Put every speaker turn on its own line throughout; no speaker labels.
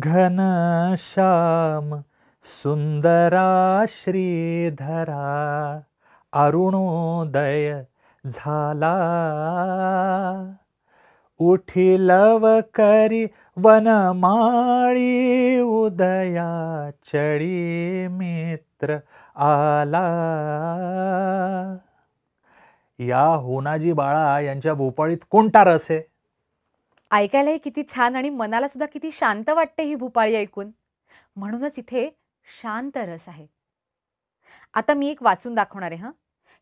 घन घनश्याम सुंदरा श्रीधरा अरुणोदय झाला लव करी वनमाळी उदया चढी मित्र आला या होनाजी बाळा यांच्या भोपाळीत कोणता रस आहे
ऐकायलाही किती छान आणि मनाला सुद्धा किती शांत वाटते ही भूपाळी ऐकून म्हणूनच इथे शांत रस आहे आता मी एक वाचून दाखवणार आहे हां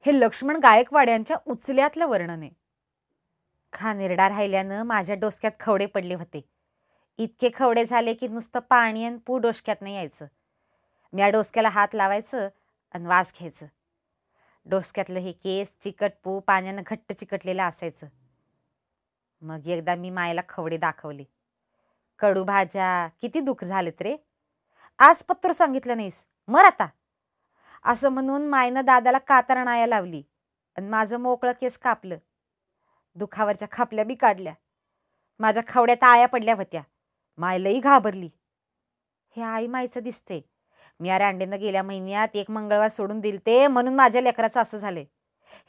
हे लक्ष्मण गायकवाड यांच्या उचल्यातलं वर्णन आहे खा निरडा राहिल्यानं माझ्या डोसक्यात खवडे पडले होते इतके खवडे झाले की नुसतं पाणी आणि पू डोसक्यात नाही यायचं मी या डोसक्याला हात लावायचं आणि वास घ्यायचं डोसक्यातलं हे केस चिकट पू पाण्यानं घट्ट चिकटलेलं असायचं मग एकदा मी मायला खवडे दाखवले कडू भाज्या किती दुःख झालेत रे आज पत्र सांगितलं नाहीस मर आता असं म्हणून मायनं दादाला कातरणाया नाया लावली आणि माझं मोकळं केस कापलं दुखावरच्या खापल्या बी काढल्या माझ्या खवड्यात आया पडल्या होत्या मायलाही घाबरली हे आई मायचं दिसते मी या रांडेनं गेल्या महिन्यात एक मंगळवार सोडून दिलते म्हणून माझ्या लेकराचं असं झालंय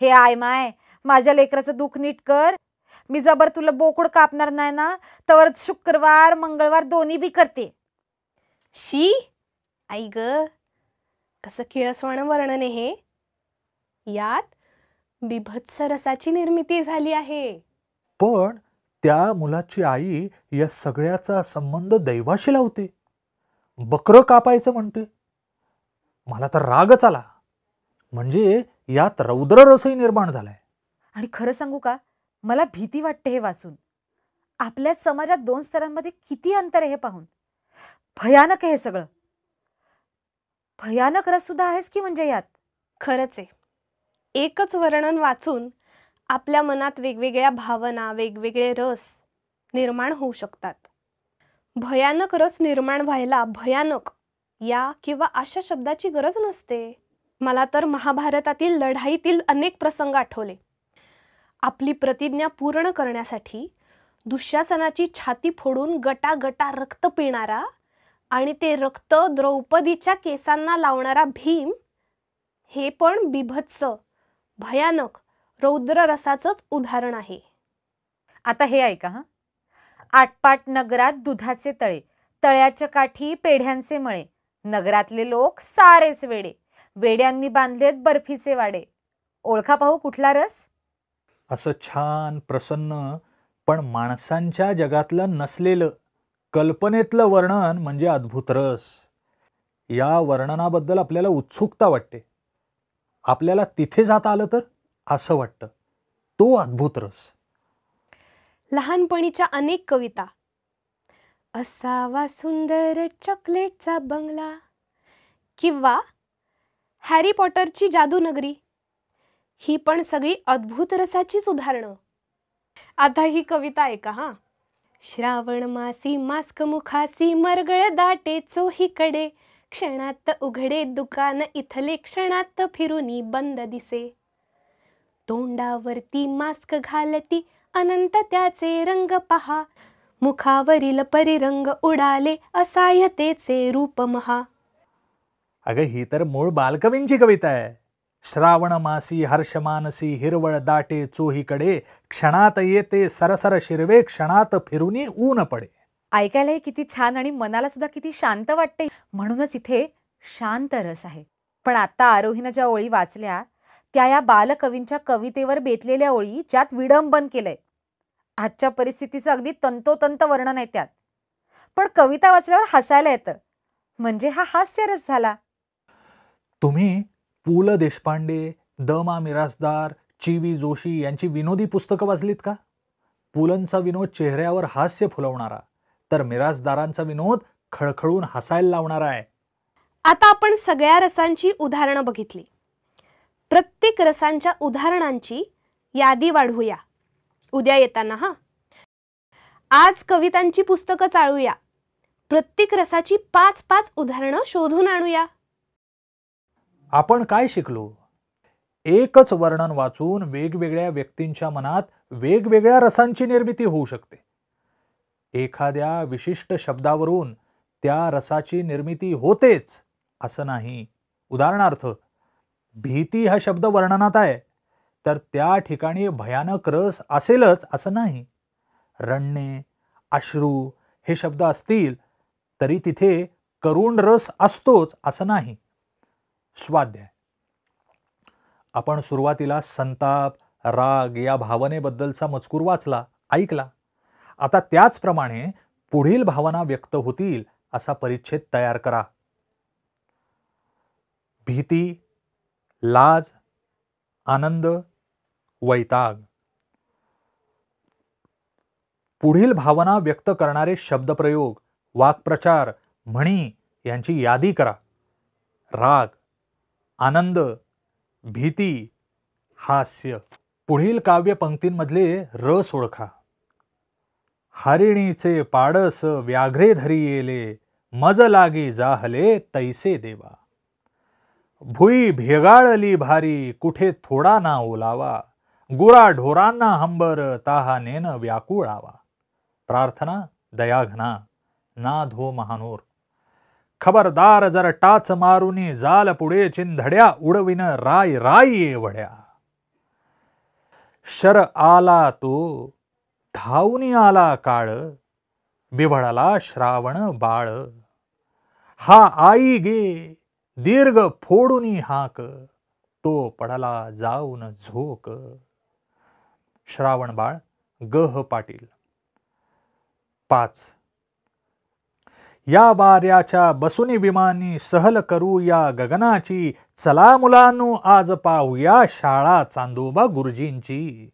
हे आय माय माझ्या लेकराचं दुःख नीट कर मी जबर तुला बोकड कापणार नाही ना तर शुक्रवार मंगळवार दोन्ही बी करते शी आई ग
कसं किळसवाण वर्णन आहे हे यात बिभत्स रसाची निर्मिती झाली आहे
पण त्या मुलाची आई या सगळ्याचा संबंध दैवाशी लावते बकर कापायचं म्हणते मला तर रागच आला म्हणजे यात रौद्र रसही निर्माण झालाय
आणि खरं सांगू का मला भीती वाटते हे वाचून आपल्याच समाजात दोन स्तरांमध्ये किती अंतर आहे हे पाहून भयानक आहे हे सगळं भयानक रस सुद्धा आहेस की म्हणजे यात खरंच आहे एकच वर्णन वाचून
आपल्या मनात वेगवेगळ्या भावना वेगवेगळे रस निर्माण होऊ शकतात भयानक रस निर्माण व्हायला भयानक या किंवा अशा शब्दाची गरज नसते मला तर महाभारतातील लढाईतील अनेक प्रसंग आठवले आपली प्रतिज्ञा पूर्ण करण्यासाठी दुःशासनाची छाती फोडून गटागटा रक्त पिणारा आणि ते रक्त द्रौपदीच्या केसांना लावणारा भीम हे पण बिभत्स भयानक रौद्र
रौद्ररसाचंच उदाहरण आहे आता हे ऐका हा आटपाट नगरात दुधाचे तळे तळ्याच्या काठी पेढ्यांचे मळे नगरातले लोक सारेच वेडे वेड्यांनी बांधलेत बर्फीचे वाडे ओळखा पाहू कुठला रस
असं छान प्रसन्न पण माणसांच्या जगातलं नसलेलं कल्पनेतलं वर्णन म्हणजे अद्भुत रस या वर्णनाबद्दल आपल्याला उत्सुकता वाटते आपल्याला तिथे जात आलं तर असं वाटतं तो अद्भुत रस
लहानपणीच्या अनेक कविता असावा सुंदर चॉकलेटचा बंगला किंवा हॅरी पॉटरची जादूनगरी ही पण सगळी अद्भुत रसाचीच उदाहरणं आता ही कविता ऐका हा श्रावण मासी मास्क मुखासी मरगळ दाटे चोहीकडे क्षणात उघडे दुकान इथले क्षणात फिरुनी बंद दिसे तोंडावरती मास्क घालती अनंत त्याचे रंग पहा मुखावरील परिरंग उडाले असायतेचे रूप महा
अगं ही तर मूळ बालकवींची कविता आहे श्रावणमासी हर्षमानसी हिरवळ दाटे चोहीकडे क्षणात येते सरसर शिरवे क्षणात फिरुनी ऊन पडे
ऐकायलाही किती छान आणि मनाला सुद्धा किती शांत वाटते म्हणूनच इथे शांत रस आहे पण आता आरोहीनं ज्या ओळी वाचल्या त्या या बालकवींच्या कवितेवर बेतलेल्या ओळी ज्यात विडंबन केलंय आजच्या परिस्थितीचं अगदी तंतोतंत वर्णन आहे त्यात पण कविता वाचल्यावर हसायला येतं म्हणजे हा हास्यरस झाला
तुम्ही पु ल देशपांडे द मा मिरासदार ची जोशी यांची विनोदी पुस्तकं वाचलीत का पुलंचा विनोद चेहऱ्यावर हास्य फुलवणारा तर मिराजदारांचा विनोद खळखळून हसायला लावणारा आहे
आता आपण सगळ्या रसांची उदाहरणं बघितली प्रत्येक रसांच्या उदाहरणांची यादी वाढवूया उद्या येताना हा आज कवितांची पुस्तकं चाळूया प्रत्येक रसाची पाच पाच उदाहरणं शोधून आणूया
आपण काय शिकलो एकच वर्णन वाचून वेगवेगळ्या व्यक्तींच्या मनात वेगवेगळ्या रसांची निर्मिती होऊ शकते एखाद्या विशिष्ट शब्दावरून त्या रसाची निर्मिती होतेच असं नाही उदाहरणार्थ भीती हा शब्द वर्णनात आहे तर त्या ठिकाणी भयानक रस असेलच असं नाही रणणे अश्रू हे शब्द असतील तरी तिथे करुण रस असतोच असं नाही स्वाध्याय आपण सुरुवातीला संताप राग या भावनेबद्दलचा मजकूर वाचला ऐकला आता त्याचप्रमाणे पुढील भावना व्यक्त होतील असा परिच्छेद तयार करा भीती लाज आनंद वैताग पुढील भावना व्यक्त करणारे शब्दप्रयोग वाक्प्रचार म्हणी यांची यादी करा राग आनंद भीती हास्य पुढील काव्यपंक्तींमधले रस ओळखा हरिणीचे पाडस व्याघ्रे धरी येले मज लागी जाहले तैसे देवा भुई भेगाळली भारी कुठे थोडा ना ओलावा गुरा ढोरांना हंबर नेन व्याकुळावा प्रार्थना दयाघना ना धो महानोर खबरदार जर टाच मारूनी जाल पुढे चिंधड्या उडविन राय राय वड्या शर आला तो धावनी आला काळ विवडला श्रावण बाळ हा आई गे दीर्घ फोडूनी हाक तो पडला जाऊन झोक श्रावण बाळ गह पाटील पाच या वाऱ्याच्या बसुनी विमानी सहल करू या गगनाची चला मुलानू आज पाहूया शाळा चांदोबा गुरुजींची